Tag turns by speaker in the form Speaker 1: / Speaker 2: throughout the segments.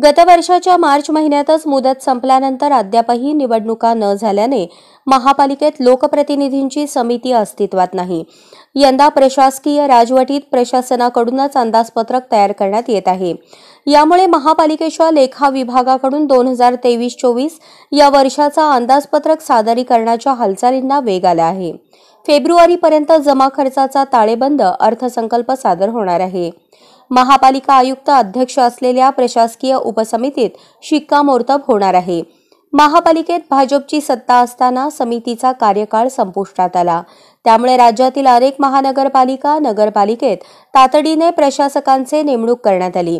Speaker 1: गत वर्षाच्या मार्च महिन्यातच मुदत संपल्यानंतर अद्यापही निवडणुका न झाल्याने महापालिकेत लोकप्रतिनिधींची समिती अस्तित्वात नाही यंदा प्रशासकीय राजवटीत प्रशासनाकडूनच अंदाजपत्रक तयार करण्यात येत आहे यामुळे महापालिकेच्या लेखा विभागाकडून दोन हजार तेवीस चोवीस या वर्षाचा अंदाजपत्रक सादरीकरणाच्या हालचालींना वेग आला आहे फेब्रुवारीपर्यंत जमा खर्चाचा ताळेबंद अर्थसंकल्प सादर होणार आहे महापालिका आयुक्त अध्यक्ष असलेल्या प्रशासकीय उपसमितीत शिक्कामोर्तब होणार आहे महापालिकेत भाजपची सत्ता असताना समितीचा कार्यकाळ संपुष्टात आला त्यामुळे राज्यातील अनेक महानगरपालिका नगरपालिकेत तातडीने प्रशासकांचे नेमणूक करण्यात आली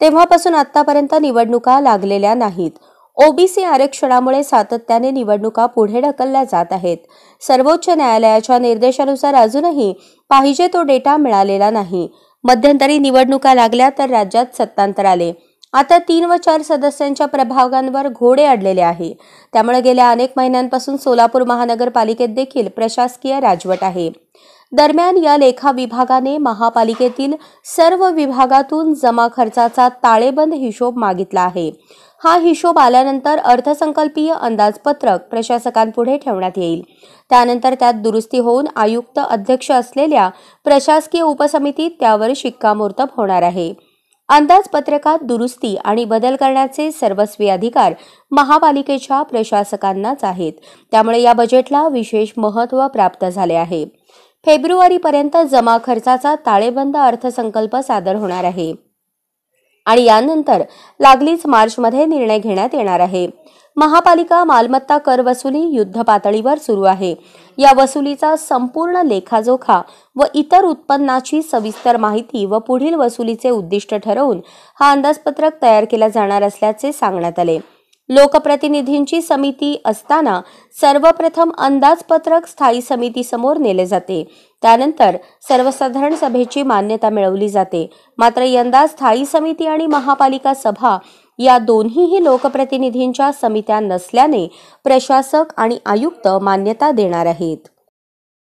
Speaker 1: तेव्हापासून आतापर्यंत निवडणुका लागलेल्या नाहीत ओबीसी आरक्षणामुळे सातत्याने निवडणुका पुढे ढकलल्या जात आहेत सर्वोच्च न्यायालयाच्या निर्देशानुसार अजूनही पाहिजे तो डेटा मिळालेला नाही मध्यंतरी निवडणुका लागल्या तर राज्यात सत्तांतर आले आता तीन व चार सदस्यांच्या प्रभागांवर घोडे अडलेले आहे त्यामुळे गेल्या अनेक महिन्यांपासून सोलापूर महानगरपालिकेत देखील प्रशासकीय राजवट आहे दरम्यान या लेखा विभागाने महापालिकेतील सर्व विभागातून जमा खर्चाचा ताळेबंद हिशोब मागितला आहे हा हिशोब आल्यानंतर अर्थसंकल्पीय अंदाजपत्रक प्रशासकांपुढे ठेवण्यात येईल त्यानंतर त्यात दुरुस्ती होऊन आयुक्त अध्यक्ष असलेल्या प्रशासकीय उपसमितीत त्यावर शिक्कामोर्तब होणार आहे अंदाजपत्रकात दुरुस्ती आणि बदल करण्याचे सर्वस्वी अधिकार महापालिकेच्या प्रशासकांनाच आहेत त्यामुळे या बजेटला विशेष महत्त्व प्राप्त झाले आहे फेब्रुवारीपर्यंत जमा खर्चाचा ताळेबंद अर्थसंकल्प सादर होणार आहे आणि यानंतर लागलीच मार्चमध्ये निर्णय घेण्यात येणार आहे महापालिका मालमत्ता कर वसुली युद्ध पातळीवर सुरू आहे या वसुलीचा संपूर्ण लेखाजोखा व इतर उत्पन्नाची सविस्तर माहिती व पुढील वसुलीचे उद्दिष्ट ठरवून हा अंदाजपत्रक तयार केला जाणार असल्याचे सांगण्यात आले लोकप्रतिनिधींची समिती असताना सर्वप्रथम अंदाजपत्रक स्थायी समितीसमोर नेले जाते त्यानंतर सर्वसाधारण सभेची मान्यता मिळवली जाते मात्र यंदा स्थायी समिती आणि महापालिका सभा या दोन्हीही लोकप्रतिनिधींच्या समित्या नसल्याने प्रशासक आणि आयुक्त मान्यता देणार आहेत